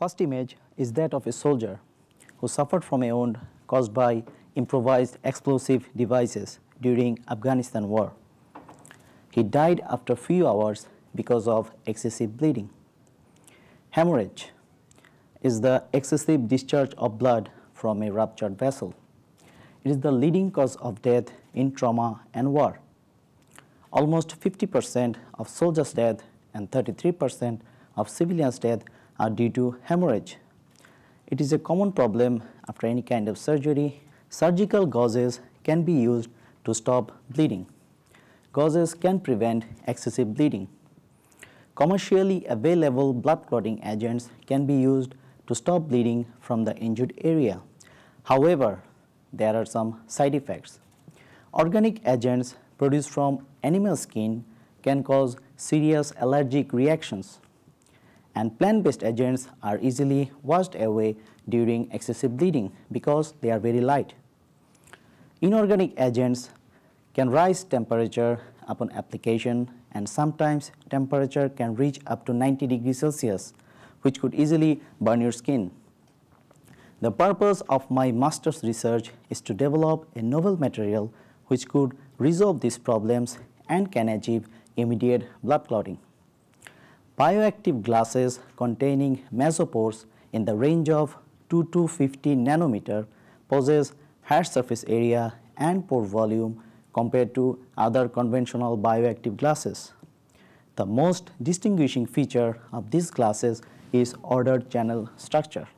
First image is that of a soldier who suffered from a wound caused by improvised explosive devices during Afghanistan war. He died after few hours because of excessive bleeding. Hemorrhage is the excessive discharge of blood from a ruptured vessel. It is the leading cause of death in trauma and war. Almost 50% of soldiers' death and 33% of civilians' death are due to hemorrhage. It is a common problem after any kind of surgery. Surgical gauzes can be used to stop bleeding. Gauzes can prevent excessive bleeding. Commercially available blood clotting agents can be used to stop bleeding from the injured area. However, there are some side effects. Organic agents produced from animal skin can cause serious allergic reactions and plant-based agents are easily washed away during excessive bleeding because they are very light. Inorganic agents can rise temperature upon application and sometimes temperature can reach up to 90 degrees Celsius which could easily burn your skin. The purpose of my master's research is to develop a novel material which could resolve these problems and can achieve immediate blood clotting bioactive glasses containing mesopores in the range of 2 to 50 nanometer possess higher surface area and pore volume compared to other conventional bioactive glasses. The most distinguishing feature of these glasses is ordered channel structure.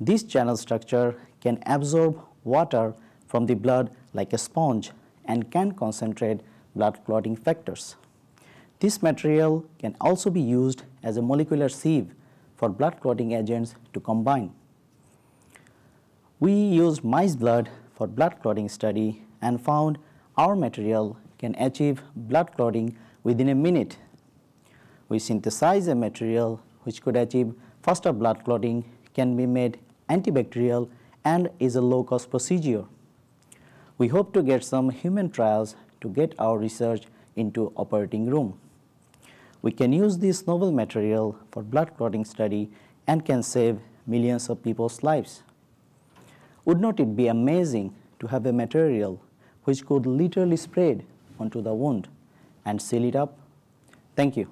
This channel structure can absorb water from the blood like a sponge and can concentrate blood clotting factors. This material can also be used as a molecular sieve for blood clotting agents to combine. We used mice blood for blood clotting study and found our material can achieve blood clotting within a minute. We synthesize a material which could achieve faster blood clotting can be made antibacterial and is a low-cost procedure. We hope to get some human trials to get our research into operating room. We can use this novel material for blood clotting study and can save millions of people's lives. Would not it be amazing to have a material which could literally spread onto the wound and seal it up? Thank you.